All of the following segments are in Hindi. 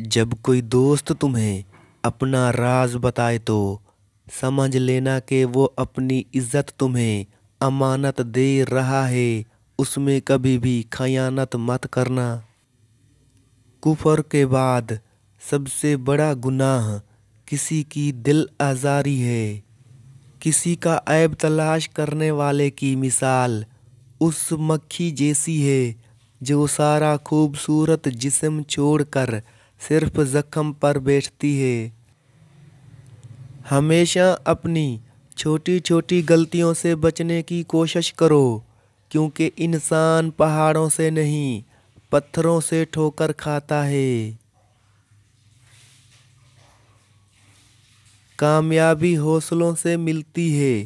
जब कोई दोस्त तुम्हें अपना राज बताए तो समझ लेना कि वो अपनी इज्जत तुम्हें अमानत दे रहा है उसमें कभी भी खयानत मत करना कुफर के बाद सबसे बड़ा गुनाह किसी की दिल आज़ारी है किसी का ऐब तलाश करने वाले की मिसाल उस मक्खी जैसी है जो सारा खूबसूरत जिस्म छोड़कर सिर्फ जख्म पर बैठती है हमेशा अपनी छोटी छोटी गलतियों से बचने की कोशिश करो क्योंकि इंसान पहाड़ों से नहीं पत्थरों से ठोकर खाता है कामयाबी हौसलों से मिलती है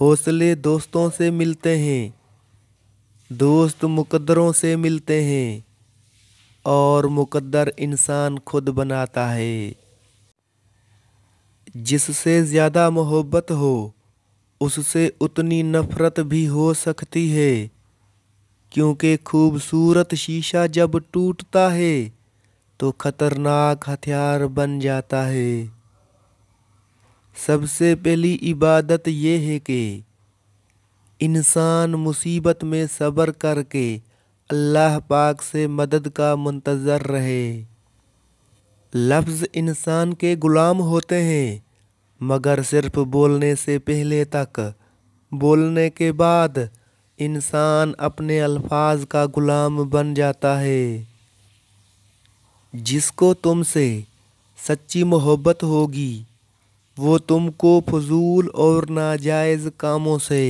हौसले दोस्तों से मिलते हैं दोस्त मुकद्रों से मिलते हैं और मुकद्दर इंसान खुद बनाता है जिससे ज़्यादा मोहब्बत हो उससे उतनी नफ़रत भी हो सकती है क्योंकि खूबसूरत शीशा जब टूटता है तो ख़तरनाक हथियार बन जाता है सबसे पहली इबादत ये है कि इंसान मुसीबत में सब्र करके अल्लाह पाक से मदद का मंतज़र रहे लफ्ज़ इंसान के ग़ुलाम होते हैं मगर सिर्फ बोलने से पहले तक बोलने के बाद इंसान अपने अल्फाज का ग़ुलाम बन जाता है जिसको तुमसे सच्ची मोहब्बत होगी वो तुमको फजूल और नाजायज़ कामों से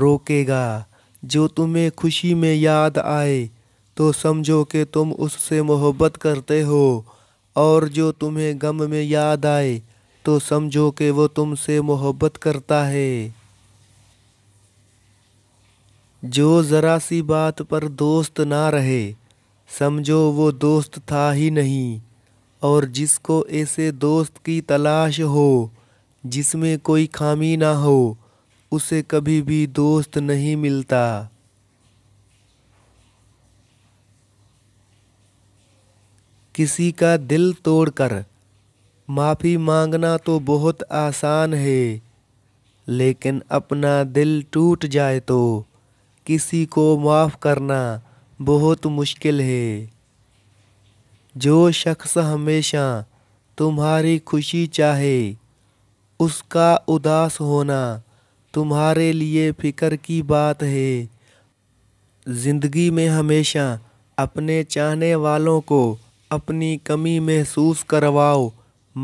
रोकेगा जो तुम्हें खुशी में याद आए तो समझो कि तुम उससे मोहब्बत करते हो और जो तुम्हें गम में याद आए तो समझो कि वो तुमसे मोहब्बत करता है जो ज़रा सी बात पर दोस्त ना रहे समझो वो दोस्त था ही नहीं और जिसको ऐसे दोस्त की तलाश हो जिसमें कोई खामी ना हो उसे कभी भी दोस्त नहीं मिलता किसी का दिल तोड़कर माफ़ी मांगना तो बहुत आसान है लेकिन अपना दिल टूट जाए तो किसी को माफ़ करना बहुत मुश्किल है जो शख्स हमेशा तुम्हारी खुशी चाहे उसका उदास होना तुम्हारे लिए फ़िक्र की बात है ज़िंदगी में हमेशा अपने चाहने वालों को अपनी कमी महसूस करवाओ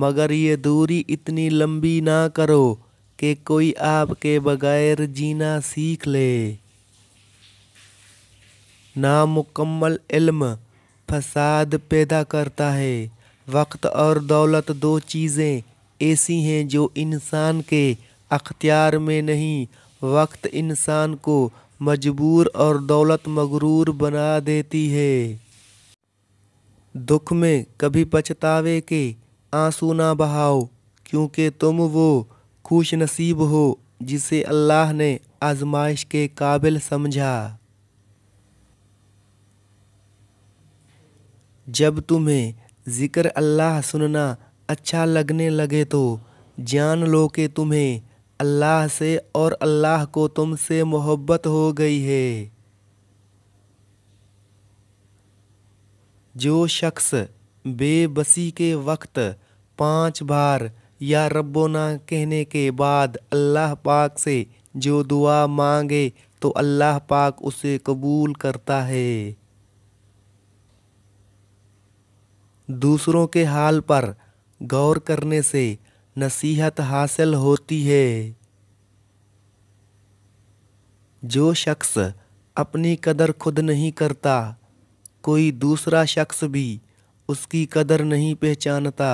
मगर ये दूरी इतनी लंबी ना करो कि कोई आपके बगैर जीना सीख ले नामुकम्मल इल्म फसाद पैदा करता है वक्त और दौलत दो चीज़ें ऐसी हैं जो इंसान के अख्तियार में नहीं वक्त इंसान को मजबूर और दौलत मगरूर बना देती है दुख में कभी पछतावे के आंसू ना बहाओ क्योंकि तुम वो खुश नसीब हो जिसे अल्लाह ने आजमाइश के काबिल समझा जब तुम्हें ज़िक्र अल्लाह सुनना अच्छा लगने लगे तो जान लो कि तुम्हें अल्लाह से और अल्लाह को तुमसे मोहब्बत हो गई है जो शख्स बेबसी के वक्त पांच बार या रब्बोना कहने के बाद अल्लाह पाक से जो दुआ मांगे तो अल्लाह पाक उसे कबूल करता है दूसरों के हाल पर गौर करने से नसीहत हासिल होती है जो शख्स अपनी कदर खुद नहीं करता कोई दूसरा शख्स भी उसकी कदर नहीं पहचानता